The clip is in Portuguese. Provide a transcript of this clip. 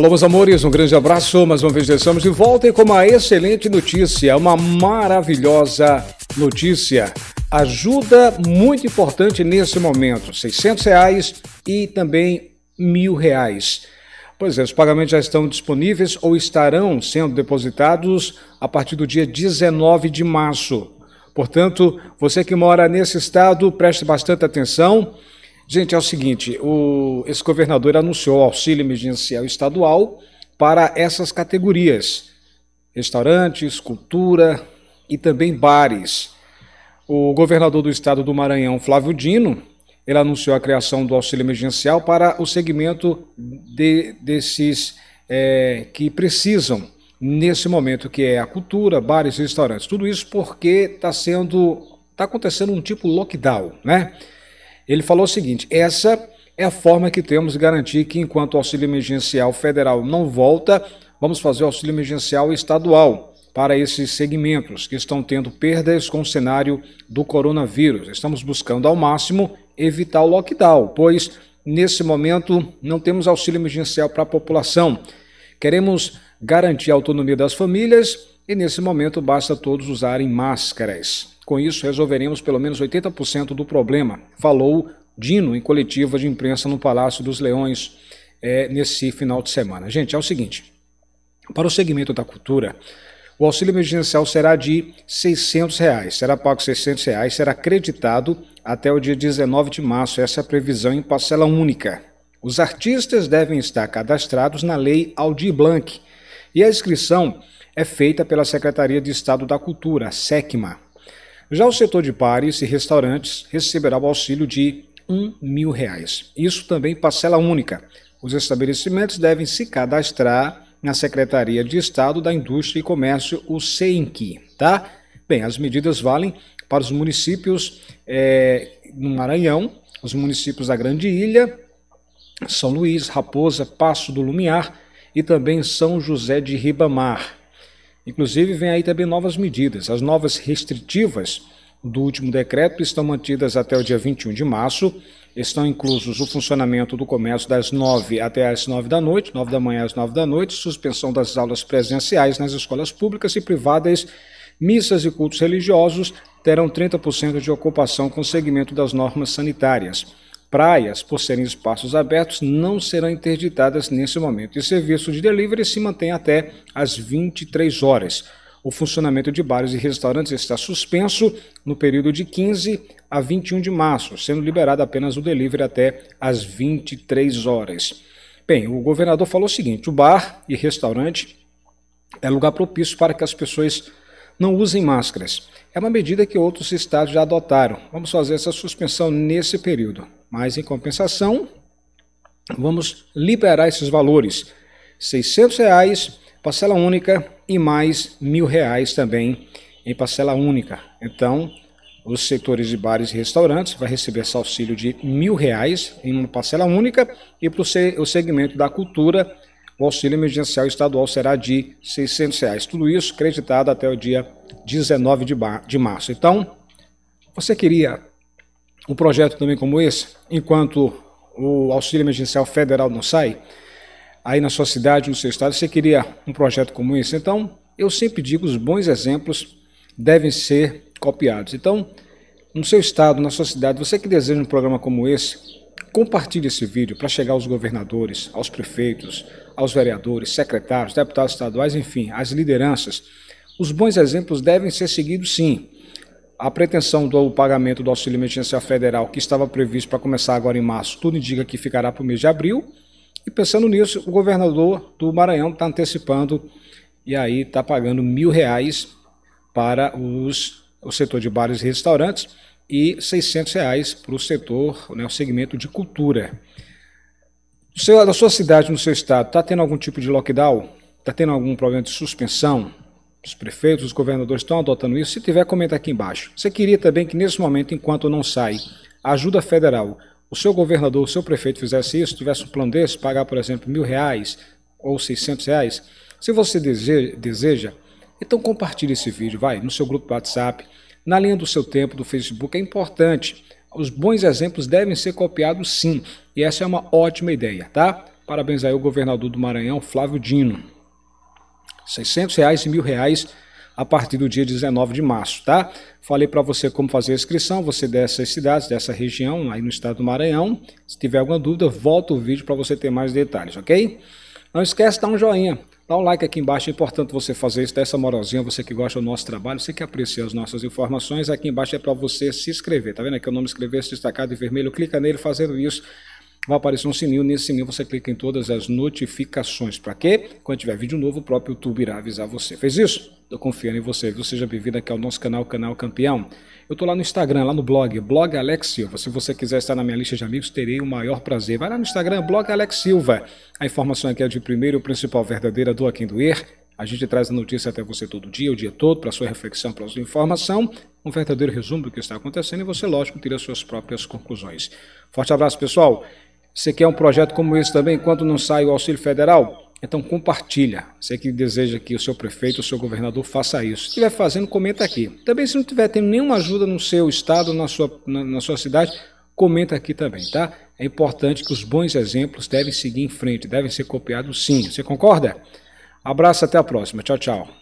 Alô, meus amores, um grande abraço. Mais uma vez estamos de volta e com uma excelente notícia, uma maravilhosa notícia. Ajuda muito importante nesse momento, 600 reais e também mil reais. Pois é, os pagamentos já estão disponíveis ou estarão sendo depositados a partir do dia 19 de março. Portanto, você que mora nesse estado, preste bastante atenção. Gente, é o seguinte: o, esse governador anunciou auxílio emergencial estadual para essas categorias: restaurantes, cultura e também bares. O governador do estado do Maranhão, Flávio Dino, ele anunciou a criação do auxílio emergencial para o segmento de, desses é, que precisam nesse momento, que é a cultura, bares e restaurantes. Tudo isso porque está sendo. está acontecendo um tipo lockdown, né? Ele falou o seguinte: essa é a forma que temos de garantir que, enquanto o auxílio emergencial federal não volta, vamos fazer o auxílio emergencial estadual para esses segmentos que estão tendo perdas com o cenário do coronavírus. Estamos buscando ao máximo evitar o lockdown, pois nesse momento não temos auxílio emergencial para a população. Queremos garantir a autonomia das famílias e nesse momento basta todos usarem máscaras. Com isso, resolveremos pelo menos 80% do problema, falou Dino em coletiva de imprensa no Palácio dos Leões é, nesse final de semana. Gente, é o seguinte: para o segmento da cultura, o auxílio emergencial será de R$ reais, será pago R$ reais, será creditado até o dia 19 de março. Essa é a previsão em parcela única. Os artistas devem estar cadastrados na Lei Aldir Blanc e a inscrição é feita pela Secretaria de Estado da Cultura, SECMA. Já o setor de pares e restaurantes receberá o auxílio de R$ 1 mil. Reais. Isso também parcela única. Os estabelecimentos devem se cadastrar na Secretaria de Estado da Indústria e Comércio, o CEINC, tá? Bem, as medidas valem para os municípios é, no Maranhão, os municípios da Grande Ilha, São Luís, Raposa, Passo do Lumiar e também São José de Ribamar. Inclusive, vem aí também novas medidas. As novas restritivas do último decreto estão mantidas até o dia 21 de março. Estão inclusos o funcionamento do comércio das 9 até as 9 da noite, 9 da manhã às 9 da noite, suspensão das aulas presenciais nas escolas públicas e privadas, missas e cultos religiosos terão 30% de ocupação com segmento das normas sanitárias praias, por serem espaços abertos, não serão interditadas nesse momento e serviço de delivery se mantém até às 23 horas. O funcionamento de bares e restaurantes está suspenso no período de 15 a 21 de março, sendo liberado apenas o delivery até às 23 horas. Bem, o governador falou o seguinte: o bar e restaurante é lugar propício para que as pessoas não usem máscaras. É uma medida que outros estados já adotaram. Vamos fazer essa suspensão nesse período. Mas, em compensação, vamos liberar esses valores. R$ reais, parcela única e mais R$ reais também em parcela única. Então, os setores de bares e restaurantes vai receber esse auxílio de R$ reais em uma parcela única e para o segmento da cultura o auxílio emergencial estadual será de R$ reais. Tudo isso creditado até o dia 19 de março. Então, você queria um projeto também como esse, enquanto o auxílio emergencial federal não sai, aí na sua cidade, no seu estado, você queria um projeto como esse? Então, eu sempre digo, os bons exemplos devem ser copiados. Então, no seu estado, na sua cidade, você que deseja um programa como esse, Compartilhe esse vídeo para chegar aos governadores, aos prefeitos, aos vereadores, secretários, deputados estaduais, enfim, às lideranças. Os bons exemplos devem ser seguidos sim. A pretensão do pagamento do auxílio emergencial federal, que estava previsto para começar agora em março, tudo indica que ficará para o mês de abril. E pensando nisso, o governador do Maranhão está antecipando e aí está pagando mil reais para os, o setor de bares e restaurantes e 600 reais para o setor, né, o segmento de cultura. Seu, da sua cidade, no seu estado, está tendo algum tipo de lockdown? Está tendo algum problema de suspensão? Os prefeitos, os governadores estão adotando isso? Se tiver, comenta aqui embaixo. Você queria também que nesse momento, enquanto não sai a ajuda federal, o seu governador, o seu prefeito fizesse isso, tivesse um plano desse, pagar, por exemplo, mil reais ou seiscentos reais? Se você deseja, deseja então compartilhe esse vídeo, vai, no seu grupo do WhatsApp, na linha do seu tempo do Facebook é importante. Os bons exemplos devem ser copiados sim, e essa é uma ótima ideia, tá? Parabéns aí ao governador do Maranhão, Flávio Dino. 600 reais e mil reais a partir do dia 19 de março, tá? Falei para você como fazer a inscrição, você dessas cidades, dessa região, aí no estado do Maranhão. Se tiver alguma dúvida, volta o vídeo para você ter mais detalhes, ok? Não esquece de dar um joinha. Dá um like aqui embaixo, é importante você fazer isso, dá essa moralzinha, você que gosta do nosso trabalho, você que aprecia as nossas informações, aqui embaixo é para você se inscrever, tá vendo aqui é o nome inscrever-se destacado em vermelho, clica nele, fazendo isso, vai aparecer um sininho. Nesse sininho você clica em todas as notificações. Para quê? Quando tiver vídeo novo, o próprio YouTube irá avisar você. Fez isso? Estou confiando em você, viu? Seja bem-vindo aqui ao nosso canal, Canal Campeão. Eu estou lá no Instagram, lá no blog, blog Alex Silva. Se você quiser estar na minha lista de amigos, terei o maior prazer. Vai lá no Instagram, blog Alex Silva. A informação aqui é de primeiro e principal verdadeira do Aquém Doer. A gente traz a notícia até você todo dia, o dia todo, para sua reflexão, para sua informação, um verdadeiro resumo do que está acontecendo e você, lógico, tira suas próprias conclusões. Forte abraço, pessoal! Você quer um projeto como esse também, enquanto não sai o auxílio federal? Então compartilha. Você que deseja que o seu prefeito, o seu governador faça isso. Se estiver fazendo, comenta aqui. Também se não tiver tendo nenhuma ajuda no seu estado, na sua, na, na sua cidade, comenta aqui também, tá? É importante que os bons exemplos devem seguir em frente, devem ser copiados sim. Você concorda? Abraço, até a próxima. Tchau, tchau.